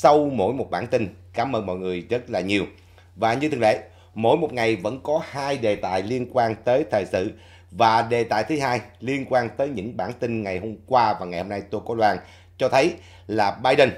sau mỗi một bản tin. Cảm ơn mọi người rất là nhiều. Và như thường lệ, mỗi một ngày vẫn có hai đề tài liên quan tới thời sự và đề tài thứ hai liên quan tới những bản tin ngày hôm qua và ngày hôm nay tôi có loan cho thấy là Biden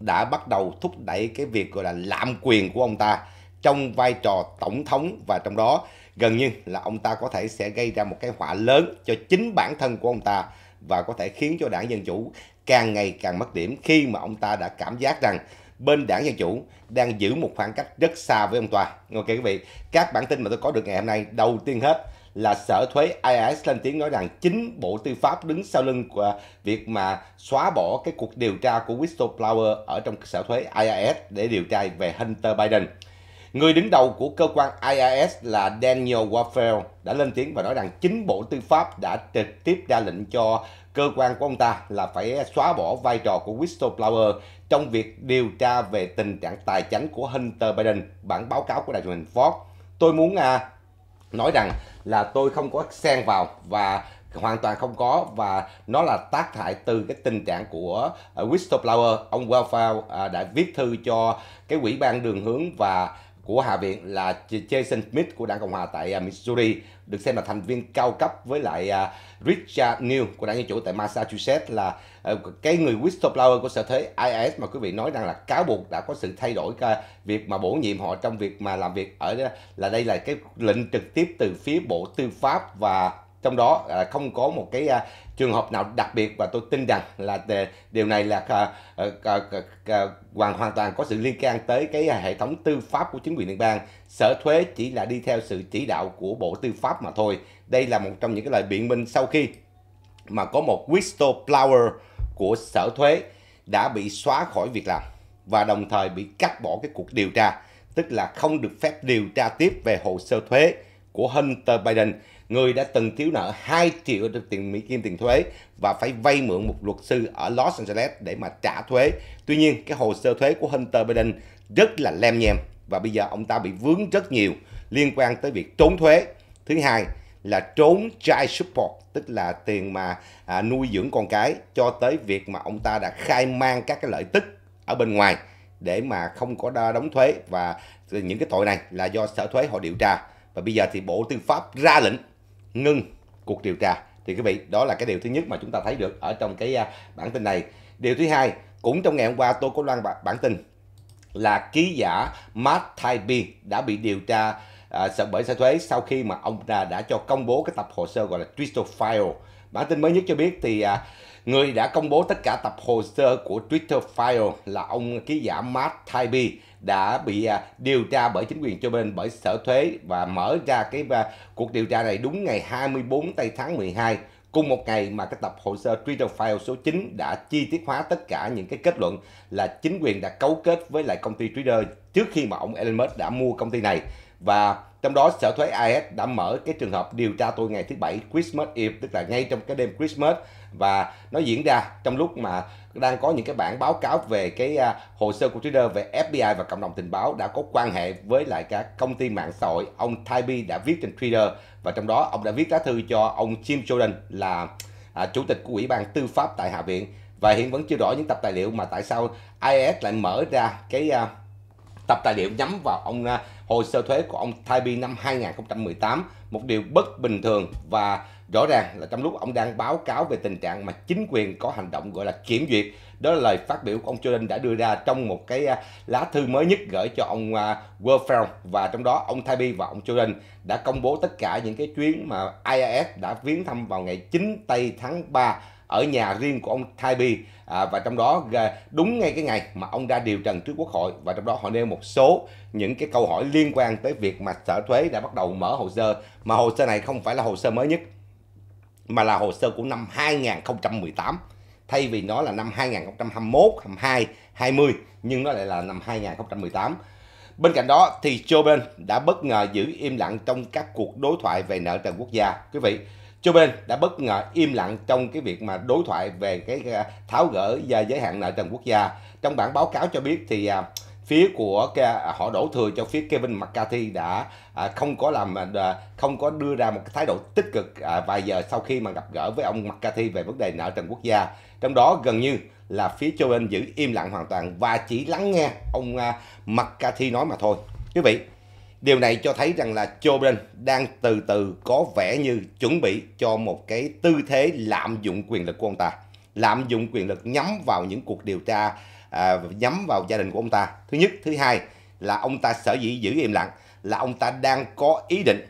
đã bắt đầu thúc đẩy cái việc gọi là lạm quyền của ông ta trong vai trò tổng thống và trong đó gần như là ông ta có thể sẽ gây ra một cái họa lớn cho chính bản thân của ông ta và có thể khiến cho đảng Dân Chủ càng ngày càng mất điểm khi mà ông ta đã cảm giác rằng bên đảng Dân Chủ đang giữ một khoảng cách rất xa với ông ta. Ok quý vị, các bản tin mà tôi có được ngày hôm nay đầu tiên hết là sở thuế IRS lên tiếng nói rằng chính Bộ Tư pháp đứng sau lưng của việc mà xóa bỏ cái cuộc điều tra của whistleblower ở trong sở thuế IRS để điều tra về Hunter Biden. Người đứng đầu của cơ quan IRS là Daniel Warfield đã lên tiếng và nói rằng chính Bộ Tư pháp đã trực tiếp ra lệnh cho cơ quan của ông ta là phải xóa bỏ vai trò của whistleblower trong việc điều tra về tình trạng tài chính của Hunter Biden, bản báo cáo của đài truyền hình Fox. Tôi muốn à, nói rằng là tôi không có xen vào và hoàn toàn không có và nó là tác hại từ cái tình trạng của à, whistleblower ông Welfare à, đã viết thư cho cái quỹ ban đường hướng và của Hạ viện là Jason Smith của đảng Cộng hòa tại à, Missouri được xem là thành viên cao cấp với lại à, Richard Neal của đảng Dân Chủ tại Massachusetts là ờ, cái người whistleblower của sở thuế IS mà quý vị nói rằng là cáo buộc đã có sự thay đổi cái à, việc mà bổ nhiệm họ trong việc mà làm việc ở là đây là cái lệnh trực tiếp từ phía Bộ Tư pháp và trong đó à, không có một cái à, trường hợp nào đặc biệt và tôi tin rằng là à, điều này là hoàn hoàn toàn có sự liên can tới cái hệ thống tư pháp của chính quyền liên bang sở thuế chỉ là đi theo sự chỉ đạo của bộ tư pháp mà thôi đây là một trong những cái lời biện minh sau khi mà có một whistleblower của sở thuế đã bị xóa khỏi việc làm và đồng thời bị cắt bỏ cái cuộc điều tra tức là không được phép điều tra tiếp về hồ sơ thuế của Hunter Biden người đã từng thiếu nợ 2 triệu tiền Mỹ Kim tiền thuế và phải vay mượn một luật sư ở Los Angeles để mà trả thuế. Tuy nhiên, cái hồ sơ thuế của Hunter Biden rất là lem nhem và bây giờ ông ta bị vướng rất nhiều liên quan tới việc trốn thuế. Thứ hai là trốn child support, tức là tiền mà à, nuôi dưỡng con cái cho tới việc mà ông ta đã khai mang các cái lợi tức ở bên ngoài để mà không có đóng thuế và những cái tội này là do sở thuế họ điều tra và bây giờ thì bộ tư pháp ra lệnh ngưng cuộc điều tra thì quý vị đó là cái điều thứ nhất mà chúng ta thấy được ở trong cái à, bản tin này điều thứ hai cũng trong ngày hôm qua tôi có loan bản tin là ký giả Matt Taibbi đã bị điều tra à, sợ bởi sai thuế sau khi mà ông ta đã cho công bố cái tập hồ sơ gọi là Twitter File bản tin mới nhất cho biết thì à, Người đã công bố tất cả tập hồ sơ của Twitter File là ông ký giả Matt Taibbi đã bị à, điều tra bởi chính quyền cho bên bởi sở thuế và mở ra cái à, cuộc điều tra này đúng ngày 24 tây tháng 12 cùng một ngày mà cái tập hồ sơ Twitter File số 9 đã chi tiết hóa tất cả những cái kết luận là chính quyền đã cấu kết với lại công ty Twitter trước khi mà ông Elon Musk đã mua công ty này và trong đó sở thuế IS đã mở cái trường hợp điều tra tôi ngày thứ bảy Christmas Eve tức là ngay trong cái đêm Christmas và nó diễn ra trong lúc mà đang có những cái bản báo cáo về cái à, hồ sơ của Twitter về FBI và cộng đồng tình báo đã có quan hệ với lại các công ty mạng xã hội ông Tybee đã viết trên Twitter và trong đó ông đã viết lá thư cho ông Jim Jordan là à, chủ tịch của ủy ban tư pháp tại hạ viện và hiện vẫn chưa rõ những tập tài liệu mà tại sao IS lại mở ra cái à, tập tài liệu nhắm vào ông à, hồ sơ thuế của ông Taibbi năm 2018, một điều bất bình thường và rõ ràng là trong lúc ông đang báo cáo về tình trạng mà chính quyền có hành động gọi là kiểm duyệt. Đó là lời phát biểu của ông Jordan đã đưa ra trong một cái à, lá thư mới nhất gửi cho ông à, Warfel và trong đó ông Taibbi và ông Jordan đã công bố tất cả những cái chuyến mà IAS đã viếng thăm vào ngày 9 tây tháng 3 ở nhà riêng của ông Taibbi à, và trong đó đúng ngay cái ngày mà ông ra điều trần trước quốc hội và trong đó họ nêu một số những cái câu hỏi liên quan tới việc mà sở thuế đã bắt đầu mở hồ sơ mà hồ sơ này không phải là hồ sơ mới nhất mà là hồ sơ của năm 2018 thay vì nó là năm 2021, 22, 20 nhưng nó lại là năm 2018. Bên cạnh đó thì Joe Biden đã bất ngờ giữ im lặng trong các cuộc đối thoại về nợ trần quốc gia. Quý vị, cho bên đã bất ngờ im lặng trong cái việc mà đối thoại về cái tháo gỡ và giới hạn nợ trần quốc gia. Trong bản báo cáo cho biết thì à, phía của à, họ đổ thừa cho phía Kevin McCarthy đã à, không có làm không có đưa ra một cái thái độ tích cực vài giờ sau khi mà gặp gỡ với ông McCarthy về vấn đề nợ trần quốc gia. Trong đó gần như là phía Joe Biden giữ im lặng hoàn toàn và chỉ lắng nghe ông McCarthy nói mà thôi. Quý vị, Điều này cho thấy rằng là Joe Biden đang từ từ có vẻ như chuẩn bị cho một cái tư thế lạm dụng quyền lực của ông ta. Lạm dụng quyền lực nhắm vào những cuộc điều tra, à, nhắm vào gia đình của ông ta. Thứ nhất. Thứ hai là ông ta sở dĩ giữ im lặng là ông ta đang có ý định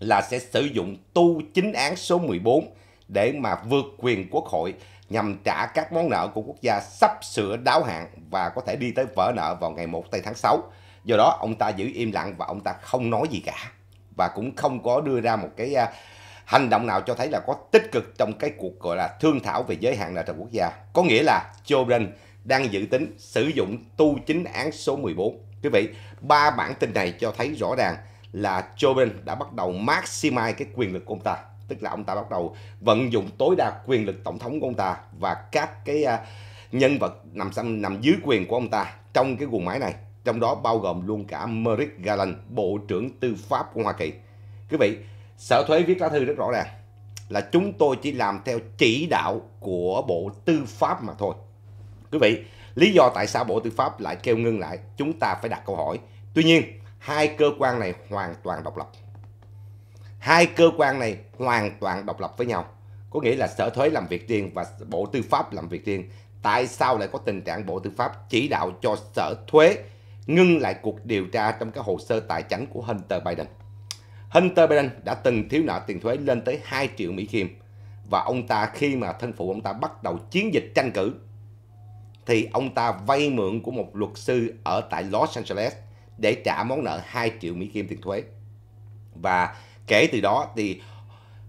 là sẽ sử dụng tu chính án số 14 để mà vượt quyền quốc hội nhằm trả các món nợ của quốc gia sắp sửa đáo hạn và có thể đi tới vỡ nợ vào ngày 1 tây tháng 6 do đó ông ta giữ im lặng và ông ta không nói gì cả và cũng không có đưa ra một cái à, hành động nào cho thấy là có tích cực trong cái cuộc gọi là thương thảo về giới hạn nợ trong quốc gia có nghĩa là Joe Biden đang dự tính sử dụng tu chính án số 14 quý vị ba bản tin này cho thấy rõ ràng là Joe Biden đã bắt đầu maximize cái quyền lực của ông ta tức là ông ta bắt đầu vận dụng tối đa quyền lực tổng thống của ông ta và các cái à, nhân vật nằm nằm dưới quyền của ông ta trong cái guồng máy này trong đó bao gồm luôn cả Merrick Garland, Bộ trưởng Tư pháp của Hoa Kỳ. Quý vị, Sở Thuế viết lá thư rất rõ ràng là chúng tôi chỉ làm theo chỉ đạo của Bộ Tư pháp mà thôi. Quý vị, lý do tại sao Bộ Tư pháp lại kêu ngưng lại, chúng ta phải đặt câu hỏi. Tuy nhiên, hai cơ quan này hoàn toàn độc lập. Hai cơ quan này hoàn toàn độc lập với nhau. Có nghĩa là Sở Thuế làm việc riêng và Bộ Tư pháp làm việc riêng. Tại sao lại có tình trạng Bộ Tư pháp chỉ đạo cho Sở Thuế ngưng lại cuộc điều tra trong các hồ sơ tài chính của Hunter Biden. Hunter Biden đã từng thiếu nợ tiền thuế lên tới 2 triệu Mỹ Kim và ông ta khi mà thân phụ ông ta bắt đầu chiến dịch tranh cử thì ông ta vay mượn của một luật sư ở tại Los Angeles để trả món nợ 2 triệu Mỹ Kim tiền thuế. Và kể từ đó thì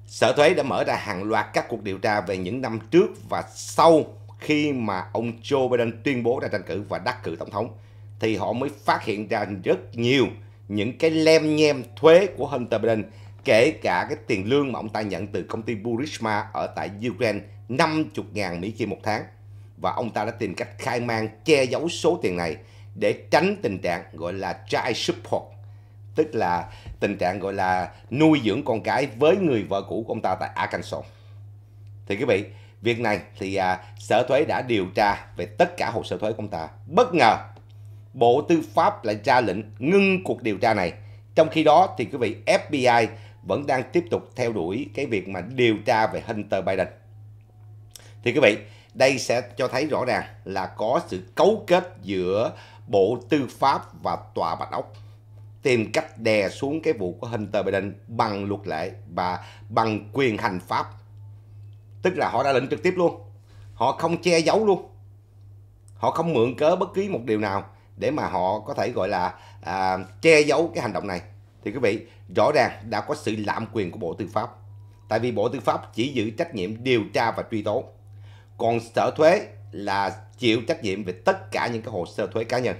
Sở Thuế đã mở ra hàng loạt các cuộc điều tra về những năm trước và sau khi mà ông Joe Biden tuyên bố ra tranh cử và đắc cử tổng thống thì họ mới phát hiện ra rất nhiều những cái lem nhem thuế của Hunter Biden kể cả cái tiền lương mà ông ta nhận từ công ty Burisma ở tại Ukraine 50.000 Mỹ Kim một tháng và ông ta đã tìm cách khai mang che giấu số tiền này để tránh tình trạng gọi là child support tức là tình trạng gọi là nuôi dưỡng con cái với người vợ cũ của ông ta tại Arkansas. Thì quý vị, việc này thì à, sở thuế đã điều tra về tất cả hồ sơ thuế của ông ta. Bất ngờ Bộ Tư pháp lại ra lệnh ngưng cuộc điều tra này. Trong khi đó thì quý vị FBI vẫn đang tiếp tục theo đuổi cái việc mà điều tra về Hunter Biden. Thì quý vị, đây sẽ cho thấy rõ ràng là có sự cấu kết giữa Bộ Tư pháp và Tòa Bạch Ốc tìm cách đè xuống cái vụ của Hunter Biden bằng luật lệ và bằng quyền hành pháp. Tức là họ đã lệnh trực tiếp luôn. Họ không che giấu luôn. Họ không mượn cớ bất cứ một điều nào để mà họ có thể gọi là à, che giấu cái hành động này thì quý vị rõ ràng đã có sự lạm quyền của Bộ Tư pháp tại vì Bộ Tư pháp chỉ giữ trách nhiệm điều tra và truy tố còn Sở Thuế là chịu trách nhiệm về tất cả những cái hồ sơ thuế cá nhân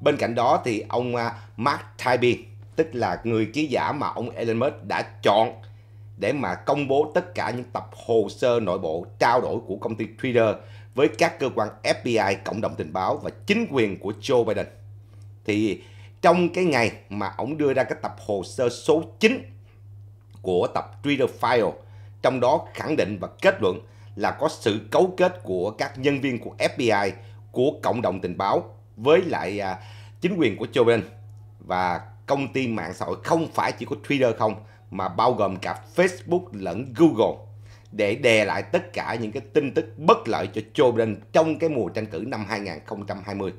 bên cạnh đó thì ông à, Mark Tybee tức là người ký giả mà ông Elon Musk đã chọn để mà công bố tất cả những tập hồ sơ nội bộ trao đổi của công ty Twitter với các cơ quan FBI, cộng đồng tình báo và chính quyền của Joe Biden. Thì trong cái ngày mà ông đưa ra cái tập hồ sơ số 9 của tập Twitter File, trong đó khẳng định và kết luận là có sự cấu kết của các nhân viên của FBI, của cộng đồng tình báo với lại à, chính quyền của Joe Biden và công ty mạng xã hội không phải chỉ có Twitter không mà bao gồm cả Facebook lẫn Google để đè lại tất cả những cái tin tức bất lợi cho Joe Biden trong cái mùa tranh cử năm 2020.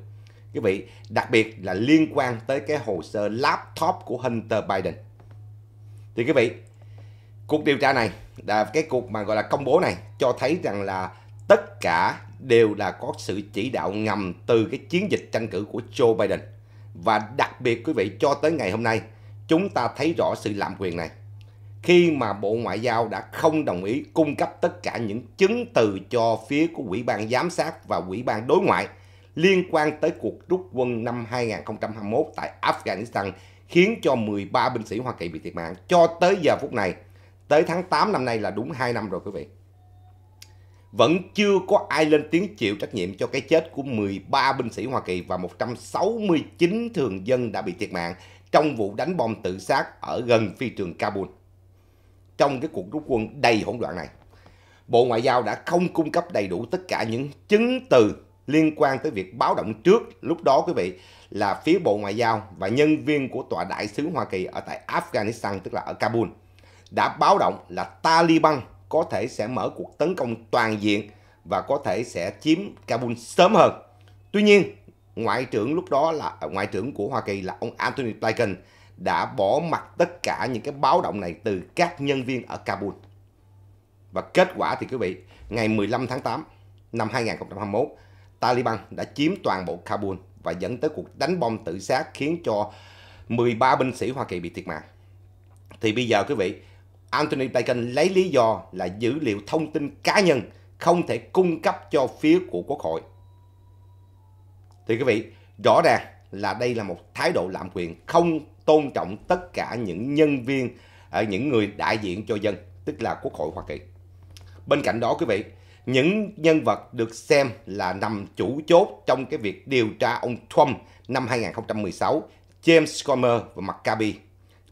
Quý vị, đặc biệt là liên quan tới cái hồ sơ laptop của Hunter Biden. Thì quý vị, cuộc điều tra này là cái cuộc mà gọi là công bố này cho thấy rằng là tất cả đều là có sự chỉ đạo ngầm từ cái chiến dịch tranh cử của Joe Biden. Và đặc biệt quý vị cho tới ngày hôm nay, chúng ta thấy rõ sự lạm quyền này khi mà Bộ Ngoại giao đã không đồng ý cung cấp tất cả những chứng từ cho phía của quỹ ban Giám sát và quỹ ban Đối ngoại liên quan tới cuộc rút quân năm 2021 tại Afghanistan khiến cho 13 binh sĩ Hoa Kỳ bị thiệt mạng cho tới giờ phút này, tới tháng 8 năm nay là đúng 2 năm rồi quý vị. Vẫn chưa có ai lên tiếng chịu trách nhiệm cho cái chết của 13 binh sĩ Hoa Kỳ và 169 thường dân đã bị thiệt mạng trong vụ đánh bom tự sát ở gần phi trường Kabul trong cái cuộc rút quân đầy hỗn loạn này. Bộ Ngoại giao đã không cung cấp đầy đủ tất cả những chứng từ liên quan tới việc báo động trước. Lúc đó quý vị là phía Bộ Ngoại giao và nhân viên của Tòa Đại sứ Hoa Kỳ ở tại Afghanistan tức là ở Kabul đã báo động là Taliban có thể sẽ mở cuộc tấn công toàn diện và có thể sẽ chiếm Kabul sớm hơn. Tuy nhiên, Ngoại trưởng lúc đó là Ngoại trưởng của Hoa Kỳ là ông antony Blinken đã bỏ mặt tất cả những cái báo động này từ các nhân viên ở Kabul. Và kết quả thì quý vị, ngày 15 tháng 8 năm 2021, Taliban đã chiếm toàn bộ Kabul và dẫn tới cuộc đánh bom tự sát khiến cho 13 binh sĩ Hoa Kỳ bị thiệt mạng. Thì bây giờ quý vị, Anthony Blinken lấy lý do là dữ liệu thông tin cá nhân không thể cung cấp cho phía của Quốc hội. Thì quý vị, rõ ràng là đây là một thái độ lạm quyền không tôn trọng tất cả những nhân viên, à, những người đại diện cho dân, tức là Quốc hội Hoa Kỳ. Bên cạnh đó quý vị, những nhân vật được xem là nằm chủ chốt trong cái việc điều tra ông Trump năm 2016, James Comer và McCabe.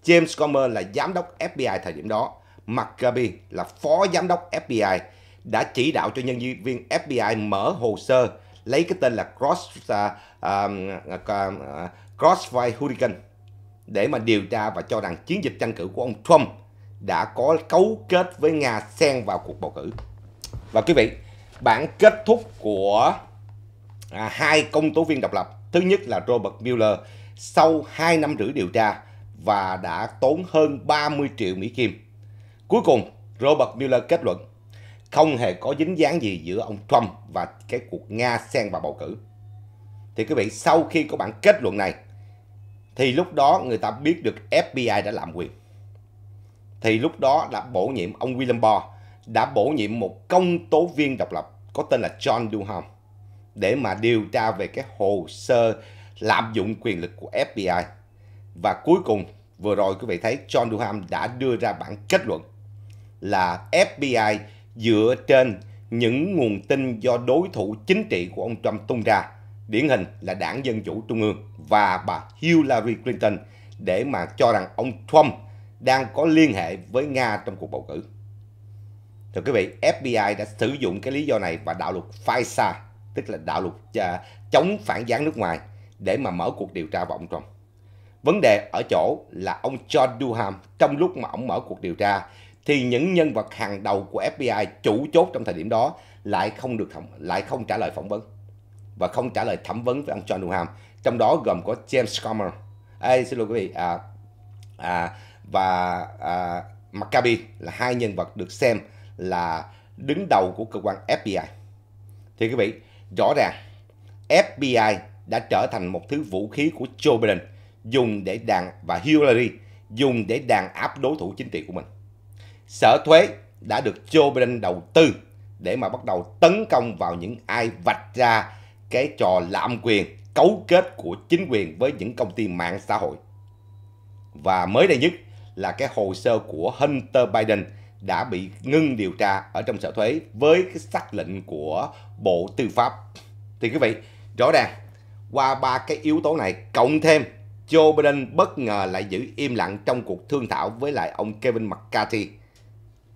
James Comer là giám đốc FBI thời điểm đó, McCabe là phó giám đốc FBI đã chỉ đạo cho nhân viên FBI mở hồ sơ lấy cái tên là Cross uh, uh, uh, Crossfire Hurricane để mà điều tra và cho rằng chiến dịch tranh cử của ông Trump đã có cấu kết với Nga xen vào cuộc bầu cử. Và quý vị, bản kết thúc của à, hai công tố viên độc lập, thứ nhất là Robert Mueller sau 2 năm rưỡi điều tra và đã tốn hơn 30 triệu Mỹ Kim. Cuối cùng, Robert Mueller kết luận không hề có dính dáng gì giữa ông Trump và cái cuộc Nga xen vào bầu cử. Thì quý vị, sau khi có bản kết luận này, thì lúc đó người ta biết được FBI đã làm quyền. Thì lúc đó đã bổ nhiệm ông William Barr đã bổ nhiệm một công tố viên độc lập có tên là John Durham để mà điều tra về cái hồ sơ lạm dụng quyền lực của FBI. Và cuối cùng vừa rồi quý vị thấy John Durham đã đưa ra bản kết luận là FBI dựa trên những nguồn tin do đối thủ chính trị của ông Trump tung ra điển hình là đảng Dân Chủ Trung ương và bà Hillary Clinton để mà cho rằng ông Trump đang có liên hệ với Nga trong cuộc bầu cử. Thưa quý vị, FBI đã sử dụng cái lý do này và đạo luật FISA, tức là đạo luật à, chống phản gián nước ngoài, để mà mở cuộc điều tra vào ông Trump. Vấn đề ở chỗ là ông John Durham, trong lúc mà ông mở cuộc điều tra, thì những nhân vật hàng đầu của FBI chủ chốt trong thời điểm đó lại không được lại không trả lời phỏng vấn và không trả lời thẩm vấn với ông John Durham trong đó gồm có James Comer Ê, xin lỗi quý vị à, à, và à, Maccabi là hai nhân vật được xem là đứng đầu của cơ quan FBI thì quý vị rõ ràng FBI đã trở thành một thứ vũ khí của Joe Biden dùng để đàn và Hillary dùng để đàn áp đối thủ chính trị của mình. Sở thuế đã được Joe Biden đầu tư để mà bắt đầu tấn công vào những ai vạch ra cái trò lạm quyền cấu kết của chính quyền với những công ty mạng xã hội. Và mới đây nhất là cái hồ sơ của Hunter Biden đã bị ngưng điều tra ở trong sở thuế với cái xác lệnh của Bộ Tư pháp. Thì quý vị, rõ ràng qua ba cái yếu tố này cộng thêm Joe Biden bất ngờ lại giữ im lặng trong cuộc thương thảo với lại ông Kevin McCarthy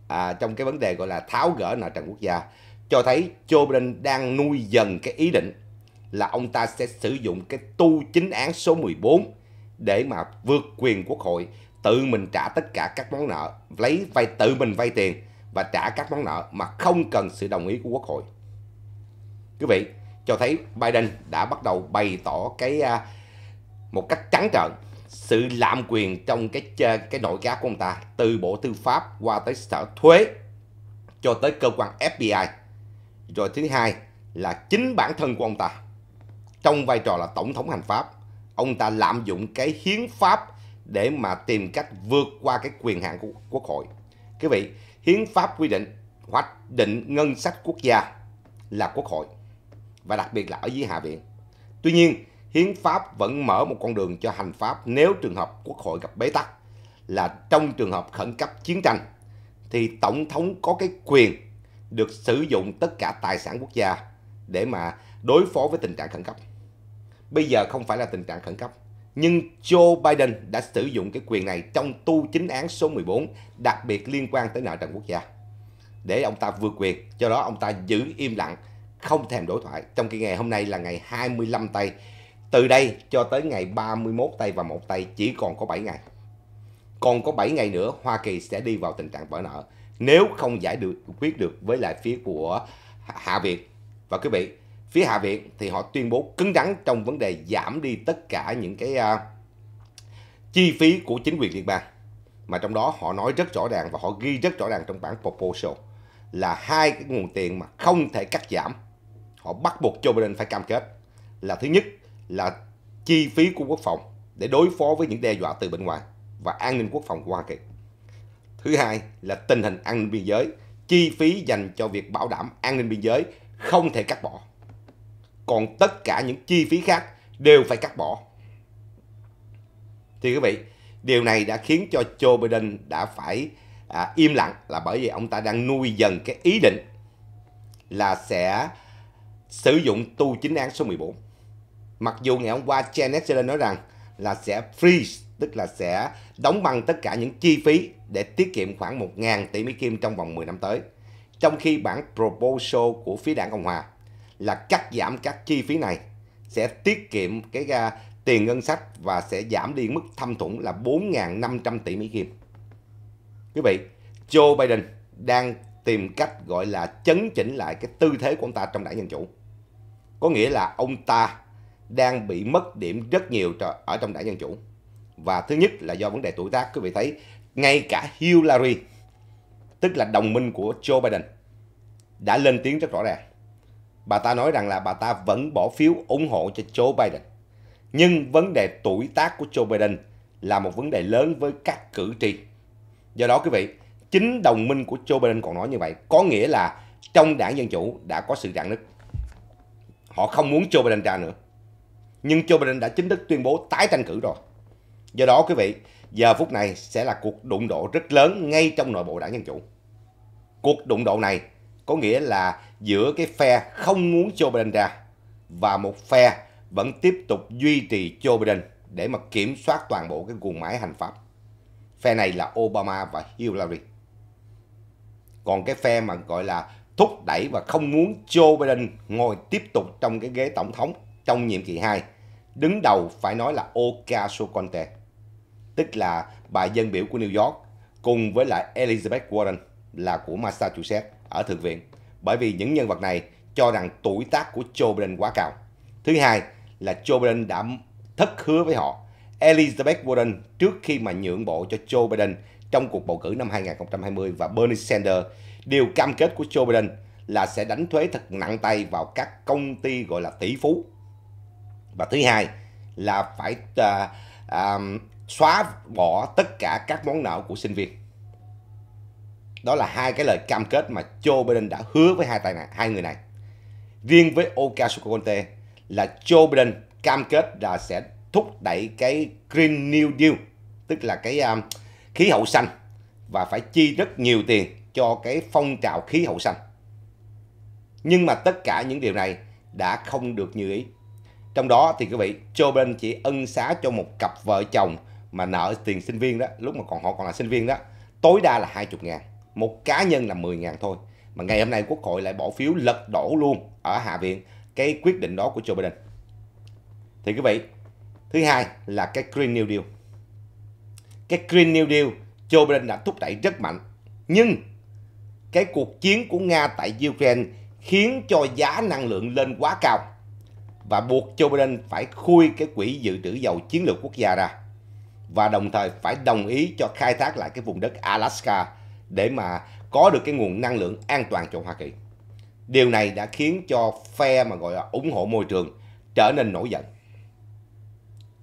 à, trong cái vấn đề gọi là tháo gỡ nợ trần quốc gia cho thấy Joe Biden đang nuôi dần cái ý định là ông ta sẽ sử dụng cái tu chính án số 14 để mà vượt quyền quốc hội, tự mình trả tất cả các món nợ, lấy vay tự mình vay tiền và trả các món nợ mà không cần sự đồng ý của quốc hội. Quý vị, cho thấy Biden đã bắt đầu bày tỏ cái à, một cách trắng trợn sự lạm quyền trong cái cái nội các của ông ta từ Bộ Tư pháp qua tới Sở Thuế cho tới cơ quan FBI. Rồi thứ hai là chính bản thân của ông ta trong vai trò là tổng thống hành pháp ông ta lạm dụng cái hiến pháp để mà tìm cách vượt qua cái quyền hạn của quốc hội quý vị hiến pháp quy định hoạch định ngân sách quốc gia là quốc hội và đặc biệt là ở dưới hạ viện tuy nhiên hiến pháp vẫn mở một con đường cho hành pháp nếu trường hợp quốc hội gặp bế tắc là trong trường hợp khẩn cấp chiến tranh thì tổng thống có cái quyền được sử dụng tất cả tài sản quốc gia để mà đối phó với tình trạng khẩn cấp Bây giờ không phải là tình trạng khẩn cấp. Nhưng Joe Biden đã sử dụng cái quyền này trong tu chính án số 14, đặc biệt liên quan tới nợ trần quốc gia. Để ông ta vượt quyền, do đó ông ta giữ im lặng, không thèm đối thoại. Trong cái ngày hôm nay là ngày 25 tây, từ đây cho tới ngày 31 tây và một tây chỉ còn có 7 ngày. Còn có 7 ngày nữa, Hoa Kỳ sẽ đi vào tình trạng vỡ nợ nếu không giải được quyết được với lại phía của Hạ Viện. Và quý vị, phía Hạ viện thì họ tuyên bố cứng rắn trong vấn đề giảm đi tất cả những cái uh, chi phí của chính quyền liên bang. Mà trong đó họ nói rất rõ ràng và họ ghi rất rõ ràng trong bản proposal là hai cái nguồn tiền mà không thể cắt giảm. Họ bắt buộc Joe Biden phải cam kết là thứ nhất là chi phí của quốc phòng để đối phó với những đe dọa từ bên ngoài và an ninh quốc phòng của Hoa Kỳ. Thứ hai là tình hình an ninh biên giới, chi phí dành cho việc bảo đảm an ninh biên giới không thể cắt bỏ còn tất cả những chi phí khác đều phải cắt bỏ. Thì quý vị, điều này đã khiến cho Joe Biden đã phải à, im lặng là bởi vì ông ta đang nuôi dần cái ý định là sẽ sử dụng tu chính án số 14. Mặc dù ngày hôm qua Janet Yellen nói rằng là sẽ freeze, tức là sẽ đóng băng tất cả những chi phí để tiết kiệm khoảng 1.000 tỷ Mỹ Kim trong vòng 10 năm tới. Trong khi bản proposal của phía đảng Cộng Hòa là cắt giảm các chi phí này sẽ tiết kiệm cái uh, tiền ngân sách và sẽ giảm đi mức thâm thủng là 4.500 tỷ Mỹ Kim. Quý vị, Joe Biden đang tìm cách gọi là chấn chỉnh lại cái tư thế của ông ta trong đảng Dân Chủ. Có nghĩa là ông ta đang bị mất điểm rất nhiều ở trong đảng Dân Chủ. Và thứ nhất là do vấn đề tuổi tác. Quý vị thấy ngay cả Hillary, tức là đồng minh của Joe Biden, đã lên tiếng rất rõ ràng bà ta nói rằng là bà ta vẫn bỏ phiếu ủng hộ cho Joe Biden. Nhưng vấn đề tuổi tác của Joe Biden là một vấn đề lớn với các cử tri. Do đó quý vị, chính đồng minh của Joe Biden còn nói như vậy, có nghĩa là trong đảng Dân Chủ đã có sự rạn nứt. Họ không muốn Joe Biden ra nữa. Nhưng Joe Biden đã chính thức tuyên bố tái tranh cử rồi. Do đó quý vị, giờ phút này sẽ là cuộc đụng độ rất lớn ngay trong nội bộ đảng Dân Chủ. Cuộc đụng độ này có nghĩa là giữa cái phe không muốn Joe Biden ra và một phe vẫn tiếp tục duy trì Joe Biden để mà kiểm soát toàn bộ cái guồng máy hành pháp. Phe này là Obama và Hillary. Còn cái phe mà gọi là thúc đẩy và không muốn Joe Biden ngồi tiếp tục trong cái ghế tổng thống trong nhiệm kỳ 2, đứng đầu phải nói là Ocasio-Cortez, tức là bà dân biểu của New York cùng với lại Elizabeth Warren là của Massachusetts ở Thượng viện bởi vì những nhân vật này cho rằng tuổi tác của Joe Biden quá cao. Thứ hai là Joe Biden đã thất hứa với họ Elizabeth Warren trước khi mà nhượng bộ cho Joe Biden trong cuộc bầu cử năm 2020 và Bernie Sanders. Điều cam kết của Joe Biden là sẽ đánh thuế thật nặng tay vào các công ty gọi là tỷ phú. Và thứ hai là phải uh, uh, xóa bỏ tất cả các món nợ của sinh viên đó là hai cái lời cam kết mà Joe Biden đã hứa với hai tài này, hai người này riêng với ocasio Conte là Joe Biden cam kết là sẽ thúc đẩy cái Green New Deal tức là cái um, khí hậu xanh và phải chi rất nhiều tiền cho cái phong trào khí hậu xanh nhưng mà tất cả những điều này đã không được như ý trong đó thì quý vị Joe Biden chỉ ân xá cho một cặp vợ chồng mà nợ tiền sinh viên đó lúc mà còn họ còn là sinh viên đó tối đa là 20 ngàn một cá nhân là 10 ngàn thôi mà ngày hôm nay quốc hội lại bỏ phiếu lật đổ luôn ở hạ viện cái quyết định đó của Joe Biden thì quý vị thứ hai là cái Green New Deal cái Green New Deal Joe Biden đã thúc đẩy rất mạnh nhưng cái cuộc chiến của Nga tại Ukraine khiến cho giá năng lượng lên quá cao và buộc Joe Biden phải khui cái quỹ dự trữ dầu chiến lược quốc gia ra và đồng thời phải đồng ý cho khai thác lại cái vùng đất Alaska để mà có được cái nguồn năng lượng an toàn cho Hoa Kỳ. Điều này đã khiến cho phe mà gọi là ủng hộ môi trường trở nên nổi giận.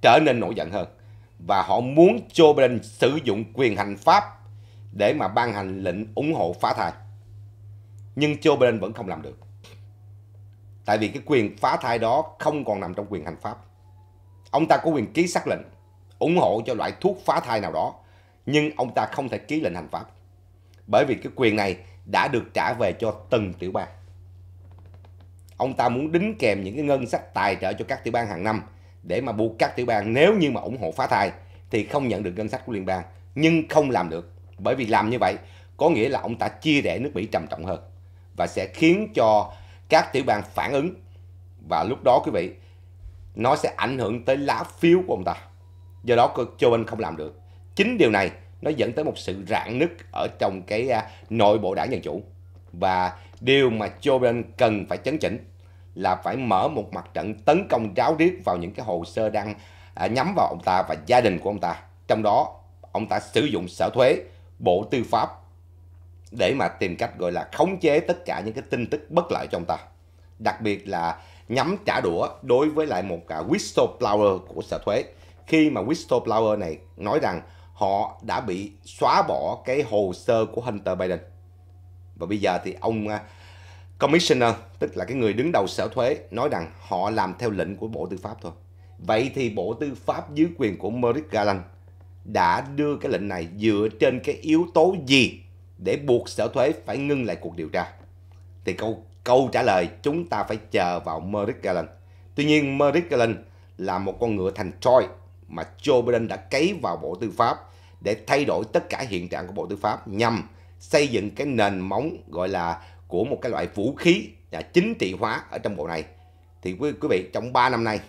Trở nên nổi giận hơn. Và họ muốn Joe Biden sử dụng quyền hành pháp để mà ban hành lệnh ủng hộ phá thai. Nhưng Joe Biden vẫn không làm được. Tại vì cái quyền phá thai đó không còn nằm trong quyền hành pháp. Ông ta có quyền ký xác lệnh ủng hộ cho loại thuốc phá thai nào đó, nhưng ông ta không thể ký lệnh hành pháp. Bởi vì cái quyền này đã được trả về cho từng tiểu bang. Ông ta muốn đính kèm những cái ngân sách tài trợ cho các tiểu bang hàng năm để mà buộc các tiểu bang nếu như mà ủng hộ phá thai thì không nhận được ngân sách của liên bang nhưng không làm được bởi vì làm như vậy có nghĩa là ông ta chia rẽ nước Mỹ trầm trọng hơn và sẽ khiến cho các tiểu bang phản ứng và lúc đó quý vị nó sẽ ảnh hưởng tới lá phiếu của ông ta do đó Joe Biden không làm được chính điều này nó dẫn tới một sự rạn nứt ở trong cái à, nội bộ đảng Dân Chủ. Và điều mà Joe Biden cần phải chấn chỉnh là phải mở một mặt trận tấn công ráo riết vào những cái hồ sơ đang à, nhắm vào ông ta và gia đình của ông ta. Trong đó, ông ta sử dụng sở thuế, bộ tư pháp để mà tìm cách gọi là khống chế tất cả những cái tin tức bất lợi cho ông ta. Đặc biệt là nhắm trả đũa đối với lại một cả à, whistleblower của sở thuế. Khi mà whistleblower này nói rằng họ đã bị xóa bỏ cái hồ sơ của Hunter Biden. Và bây giờ thì ông à, Commissioner, tức là cái người đứng đầu sở thuế, nói rằng họ làm theo lệnh của Bộ Tư pháp thôi. Vậy thì Bộ Tư pháp dưới quyền của Merrick Garland đã đưa cái lệnh này dựa trên cái yếu tố gì để buộc sở thuế phải ngưng lại cuộc điều tra? Thì câu câu trả lời chúng ta phải chờ vào Merrick Garland. Tuy nhiên Merrick Garland là một con ngựa thành Troy mà Joe Biden đã cấy vào Bộ Tư pháp để thay đổi tất cả hiện trạng của Bộ Tư pháp nhằm xây dựng cái nền móng gọi là của một cái loại vũ khí là chính trị hóa ở trong bộ này. Thì quý, quý vị trong 3 năm nay,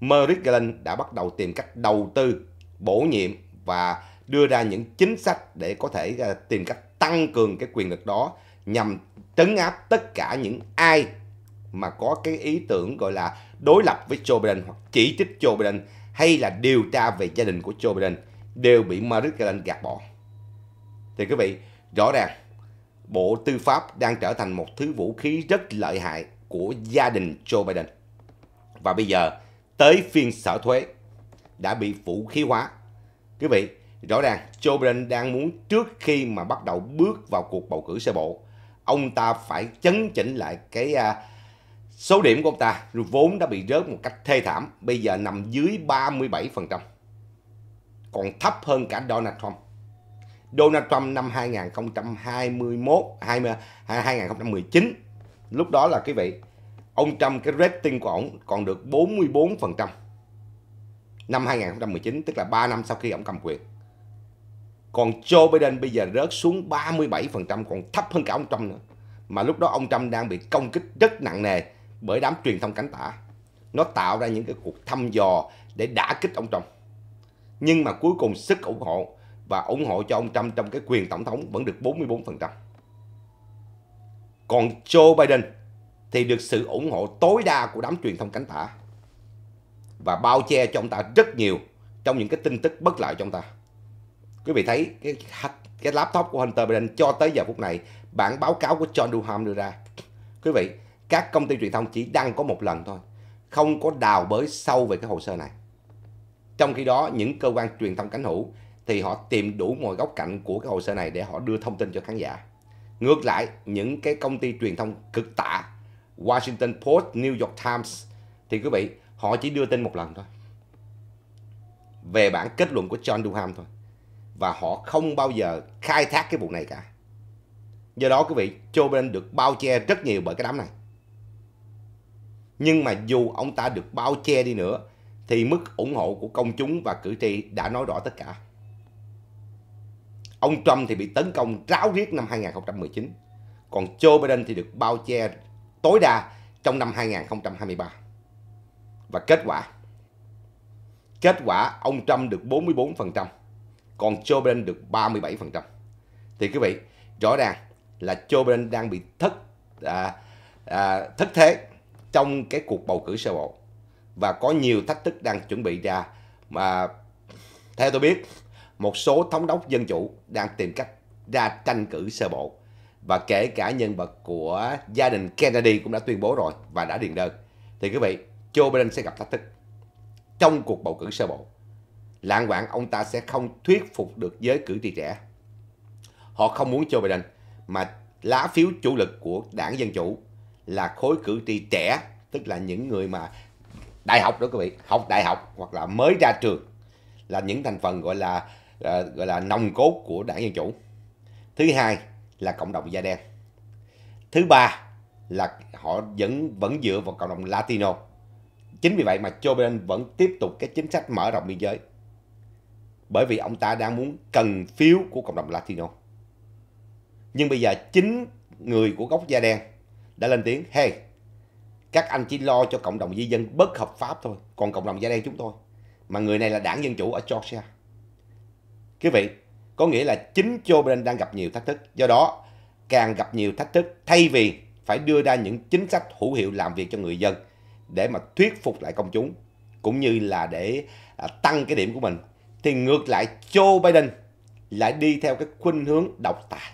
Merrick Garland đã bắt đầu tìm cách đầu tư, bổ nhiệm và đưa ra những chính sách để có thể à, tìm cách tăng cường cái quyền lực đó nhằm trấn áp tất cả những ai mà có cái ý tưởng gọi là đối lập với Joe Biden hoặc chỉ trích Joe Biden hay là điều tra về gia đình của Joe Biden đều bị Madrid Galan gạt bỏ. Thì quý vị, rõ ràng Bộ Tư pháp đang trở thành một thứ vũ khí rất lợi hại của gia đình Joe Biden. Và bây giờ tới phiên sở thuế đã bị vũ khí hóa. Quý vị, rõ ràng Joe Biden đang muốn trước khi mà bắt đầu bước vào cuộc bầu cử sơ bộ, ông ta phải chấn chỉnh lại cái uh, số điểm của ông ta, vốn đã bị rớt một cách thê thảm, bây giờ nằm dưới 37% còn thấp hơn cả Donald Trump. Donald Trump năm 2021, 20, 2019, lúc đó là cái vị, ông Trump cái rating của ông còn được 44% năm 2019, tức là 3 năm sau khi ông cầm quyền. Còn Joe Biden bây giờ rớt xuống 37%, còn thấp hơn cả ông Trump nữa. Mà lúc đó ông Trump đang bị công kích rất nặng nề bởi đám truyền thông cánh tả. Nó tạo ra những cái cuộc thăm dò để đả kích ông Trump nhưng mà cuối cùng sức ủng hộ và ủng hộ cho ông Trump trong cái quyền tổng thống vẫn được 44%. Còn Joe Biden thì được sự ủng hộ tối đa của đám truyền thông cánh tả và bao che cho ông ta rất nhiều trong những cái tin tức bất lợi cho ông ta. Quý vị thấy cái cái laptop của Hunter Biden cho tới giờ phút này, bản báo cáo của John Durham đưa ra. Quý vị, các công ty truyền thông chỉ đăng có một lần thôi, không có đào bới sâu về cái hồ sơ này. Trong khi đó, những cơ quan truyền thông cánh hữu thì họ tìm đủ mọi góc cạnh của cái hồ sơ này để họ đưa thông tin cho khán giả. Ngược lại, những cái công ty truyền thông cực tả Washington Post, New York Times, thì quý vị, họ chỉ đưa tin một lần thôi. Về bản kết luận của John Durham thôi. Và họ không bao giờ khai thác cái vụ này cả. Do đó quý vị, Joe Biden được bao che rất nhiều bởi cái đám này. Nhưng mà dù ông ta được bao che đi nữa thì mức ủng hộ của công chúng và cử tri đã nói rõ tất cả. Ông Trump thì bị tấn công ráo riết năm 2019, còn Joe Biden thì được bao che tối đa trong năm 2023. Và kết quả, kết quả ông Trump được 44%, còn Joe Biden được 37%. Thì quý vị, rõ ràng là Joe Biden đang bị thất à, à, thất thế trong cái cuộc bầu cử sơ bộ và có nhiều thách thức đang chuẩn bị ra mà theo tôi biết một số thống đốc dân chủ đang tìm cách ra tranh cử sơ bộ và kể cả nhân vật của gia đình Kennedy cũng đã tuyên bố rồi và đã điền đơn thì quý vị Joe Biden sẽ gặp thách thức trong cuộc bầu cử sơ bộ lãng quạng ông ta sẽ không thuyết phục được giới cử tri trẻ họ không muốn Joe Biden mà lá phiếu chủ lực của đảng Dân Chủ là khối cử tri trẻ tức là những người mà đại học đó quý vị học đại học hoặc là mới ra trường là những thành phần gọi là ờ, gọi là nòng cốt của đảng dân chủ thứ hai là cộng đồng da đen thứ ba là họ vẫn vẫn dựa vào cộng đồng latino chính vì vậy mà Joe Biden vẫn tiếp tục cái chính sách mở rộng biên giới bởi vì ông ta đang muốn cần phiếu của cộng đồng latino nhưng bây giờ chính người của gốc da đen đã lên tiếng hey các anh chỉ lo cho cộng đồng di dân bất hợp pháp thôi còn cộng đồng da đen chúng tôi mà người này là đảng dân chủ ở Georgia quý vị có nghĩa là chính Joe Biden đang gặp nhiều thách thức do đó càng gặp nhiều thách thức thay vì phải đưa ra những chính sách hữu hiệu làm việc cho người dân để mà thuyết phục lại công chúng cũng như là để à, tăng cái điểm của mình thì ngược lại Joe Biden lại đi theo cái khuynh hướng độc tài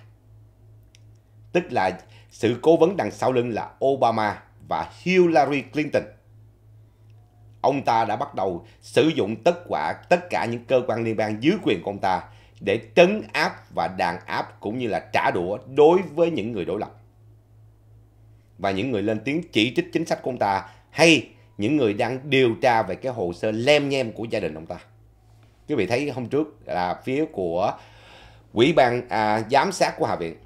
tức là sự cố vấn đằng sau lưng là Obama và Hillary Clinton. Ông ta đã bắt đầu sử dụng tất cả tất cả những cơ quan liên bang dưới quyền của ông ta để trấn áp và đàn áp cũng như là trả đũa đối với những người đối lập. Và những người lên tiếng chỉ trích chính sách của ông ta hay những người đang điều tra về cái hồ sơ lem nhem của gia đình ông ta. Quý vị thấy hôm trước là phía của Quỹ ban à, giám sát của Hạ viện.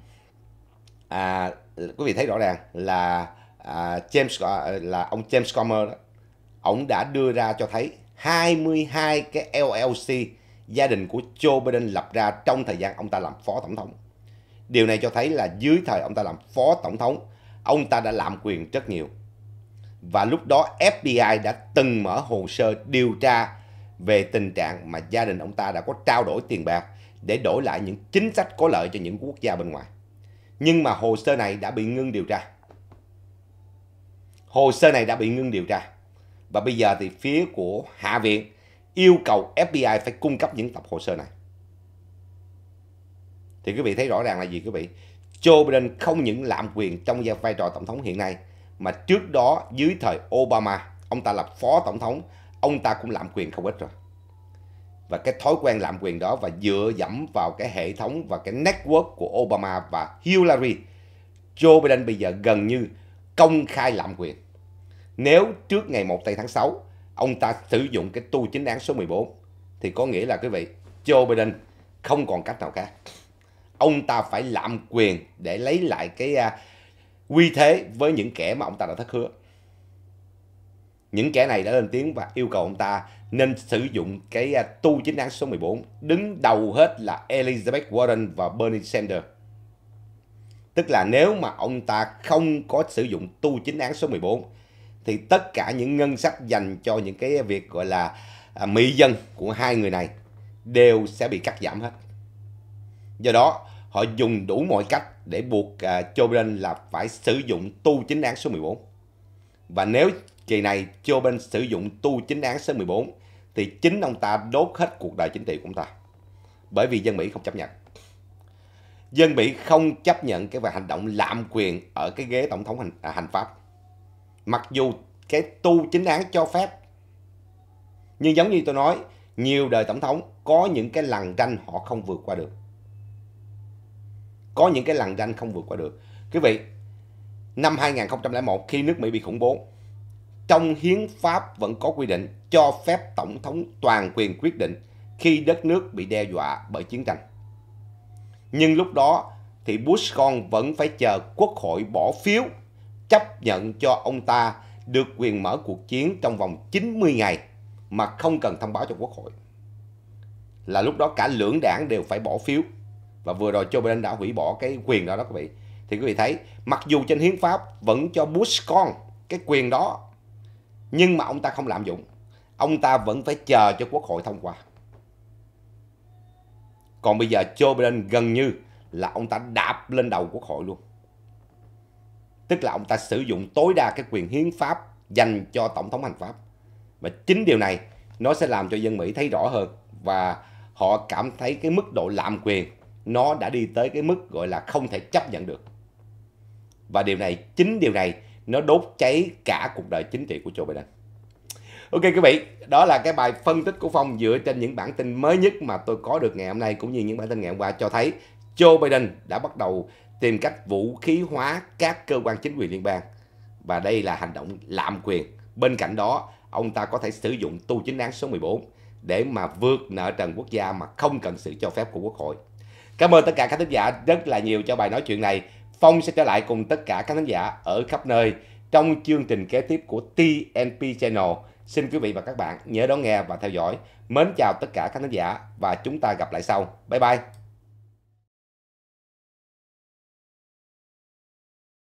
À, quý vị thấy rõ ràng là à, James à, là ông James Comer đó ông đã đưa ra cho thấy 22 cái LLC gia đình của Joe Biden lập ra trong thời gian ông ta làm phó tổng thống. Điều này cho thấy là dưới thời ông ta làm phó tổng thống, ông ta đã làm quyền rất nhiều. Và lúc đó FBI đã từng mở hồ sơ điều tra về tình trạng mà gia đình ông ta đã có trao đổi tiền bạc để đổi lại những chính sách có lợi cho những quốc gia bên ngoài. Nhưng mà hồ sơ này đã bị ngưng điều tra. Hồ sơ này đã bị ngưng điều tra. Và bây giờ thì phía của Hạ viện yêu cầu FBI phải cung cấp những tập hồ sơ này. Thì quý vị thấy rõ ràng là gì quý vị? Joe Biden không những lạm quyền trong vai trò tổng thống hiện nay, mà trước đó dưới thời Obama, ông ta là phó tổng thống, ông ta cũng lạm quyền không ít rồi. Và cái thói quen lạm quyền đó và dựa dẫm vào cái hệ thống và cái network của Obama và Hillary, Joe Biden bây giờ gần như công khai lạm quyền. Nếu trước ngày 1 tây tháng 6, ông ta sử dụng cái tu chính án số 14, thì có nghĩa là quý vị, Joe Biden không còn cách nào khác. Ông ta phải lạm quyền để lấy lại cái uh, quy thế với những kẻ mà ông ta đã thất hứa. Những kẻ này đã lên tiếng và yêu cầu ông ta nên sử dụng cái uh, tu chính án số 14, đứng đầu hết là Elizabeth Warren và Bernie Sanders. Tức là nếu mà ông ta không có sử dụng tu chính án số 14 thì tất cả những ngân sách dành cho những cái việc gọi là à, mỹ dân của hai người này đều sẽ bị cắt giảm hết. Do đó, họ dùng đủ mọi cách để buộc à, Joe Biden là phải sử dụng tu chính án số 14. Và nếu kỳ này Joe Biden sử dụng tu chính án số 14 thì chính ông ta đốt hết cuộc đời chính trị của ông ta. Bởi vì dân Mỹ không chấp nhận dân Mỹ không chấp nhận cái hành động lạm quyền ở cái ghế tổng thống hành, à, hành pháp. Mặc dù cái tu chính án cho phép, nhưng giống như tôi nói, nhiều đời tổng thống có những cái lằn ranh họ không vượt qua được. Có những cái lằn ranh không vượt qua được. Quý vị, năm 2001 khi nước Mỹ bị khủng bố, trong hiến pháp vẫn có quy định cho phép tổng thống toàn quyền quyết định khi đất nước bị đe dọa bởi chiến tranh. Nhưng lúc đó thì Bush con vẫn phải chờ quốc hội bỏ phiếu chấp nhận cho ông ta được quyền mở cuộc chiến trong vòng 90 ngày mà không cần thông báo cho quốc hội. Là lúc đó cả lưỡng đảng đều phải bỏ phiếu. Và vừa rồi Joe Biden đã hủy bỏ cái quyền đó đó quý vị. Thì quý vị thấy, mặc dù trên hiến pháp vẫn cho Bush con cái quyền đó, nhưng mà ông ta không lạm dụng. Ông ta vẫn phải chờ cho quốc hội thông qua. Còn bây giờ Joe Biden gần như là ông ta đạp lên đầu quốc hội luôn. Tức là ông ta sử dụng tối đa cái quyền hiến pháp dành cho Tổng thống hành pháp. Và chính điều này nó sẽ làm cho dân Mỹ thấy rõ hơn và họ cảm thấy cái mức độ lạm quyền nó đã đi tới cái mức gọi là không thể chấp nhận được. Và điều này, chính điều này nó đốt cháy cả cuộc đời chính trị của Joe Biden. Ok quý vị, đó là cái bài phân tích của Phong dựa trên những bản tin mới nhất mà tôi có được ngày hôm nay cũng như những bản tin ngày hôm qua cho thấy Joe Biden đã bắt đầu tìm cách vũ khí hóa các cơ quan chính quyền liên bang và đây là hành động lạm quyền. Bên cạnh đó, ông ta có thể sử dụng tu chính án số 14 để mà vượt nợ trần quốc gia mà không cần sự cho phép của Quốc hội. Cảm ơn tất cả các thính giả rất là nhiều cho bài nói chuyện này. Phong sẽ trở lại cùng tất cả các thính giả ở khắp nơi trong chương trình kế tiếp của TNP Channel Xin quý vị và các bạn nhớ đón nghe và theo dõi. Mến chào tất cả các khán giả và chúng ta gặp lại sau. Bye bye!